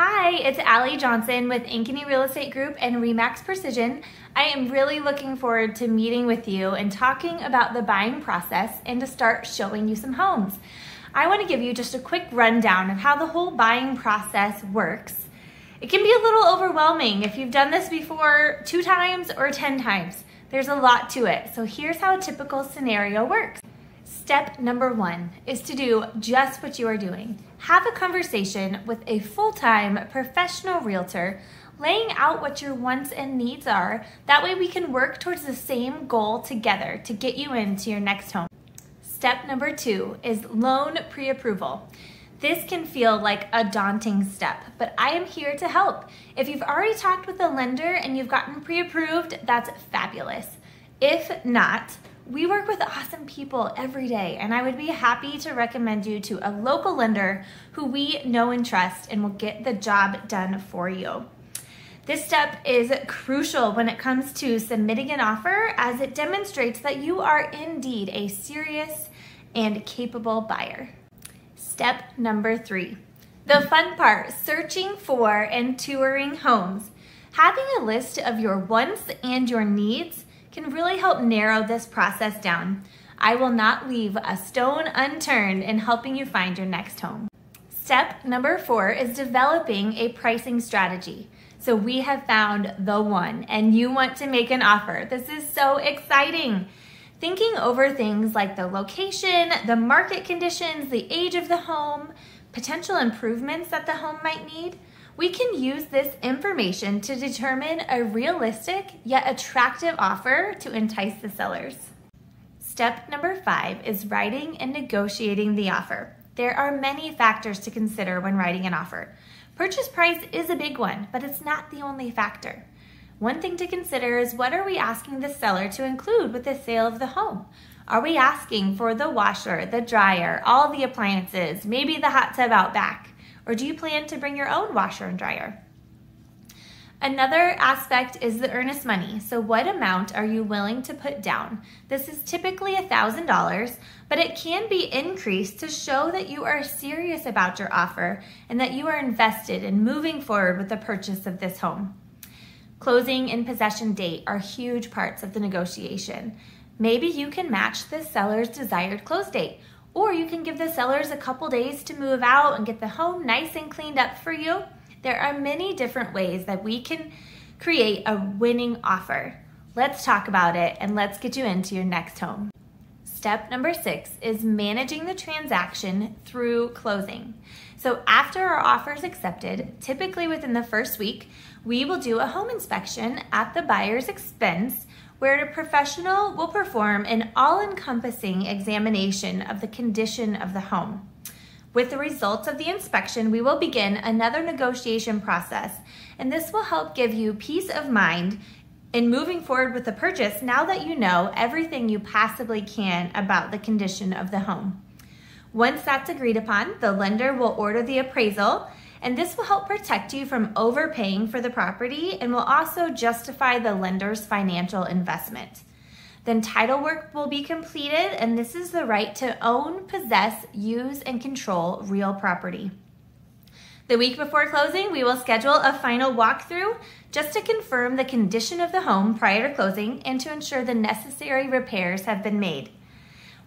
Hi, it's Allie Johnson with Ankeny Real Estate Group and Remax Precision. I am really looking forward to meeting with you and talking about the buying process and to start showing you some homes. I want to give you just a quick rundown of how the whole buying process works. It can be a little overwhelming if you've done this before two times or 10 times. There's a lot to it. So here's how a typical scenario works. Step number one is to do just what you are doing. Have a conversation with a full-time professional realtor laying out what your wants and needs are. That way we can work towards the same goal together to get you into your next home. Step number two is loan pre-approval. This can feel like a daunting step, but I am here to help. If you've already talked with a lender and you've gotten pre-approved, that's fabulous. If not, we work with awesome people every day, and I would be happy to recommend you to a local lender who we know and trust and will get the job done for you. This step is crucial when it comes to submitting an offer as it demonstrates that you are indeed a serious and capable buyer. Step number three, the fun part, searching for and touring homes. Having a list of your wants and your needs can really help narrow this process down. I will not leave a stone unturned in helping you find your next home. Step number four is developing a pricing strategy. So we have found the one and you want to make an offer. This is so exciting. Thinking over things like the location, the market conditions, the age of the home, potential improvements that the home might need, we can use this information to determine a realistic yet attractive offer to entice the sellers. Step number five is writing and negotiating the offer. There are many factors to consider when writing an offer. Purchase price is a big one, but it's not the only factor. One thing to consider is what are we asking the seller to include with the sale of the home? Are we asking for the washer, the dryer, all the appliances, maybe the hot tub out back? Or do you plan to bring your own washer and dryer? Another aspect is the earnest money. So, what amount are you willing to put down? This is typically $1,000, but it can be increased to show that you are serious about your offer and that you are invested in moving forward with the purchase of this home. Closing and possession date are huge parts of the negotiation. Maybe you can match the seller's desired close date or you can give the sellers a couple days to move out and get the home nice and cleaned up for you. There are many different ways that we can create a winning offer. Let's talk about it and let's get you into your next home. Step number six is managing the transaction through closing. So, after our offer is accepted, typically within the first week, we will do a home inspection at the buyer's expense where a professional will perform an all-encompassing examination of the condition of the home. With the results of the inspection, we will begin another negotiation process, and this will help give you peace of mind in moving forward with the purchase now that you know everything you possibly can about the condition of the home. Once that's agreed upon, the lender will order the appraisal and this will help protect you from overpaying for the property and will also justify the lender's financial investment. Then title work will be completed and this is the right to own, possess, use, and control real property. The week before closing, we will schedule a final walkthrough just to confirm the condition of the home prior to closing and to ensure the necessary repairs have been made.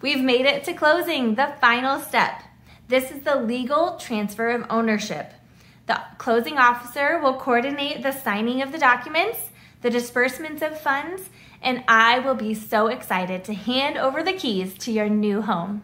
We've made it to closing, the final step. This is the legal transfer of ownership. The closing officer will coordinate the signing of the documents, the disbursements of funds, and I will be so excited to hand over the keys to your new home.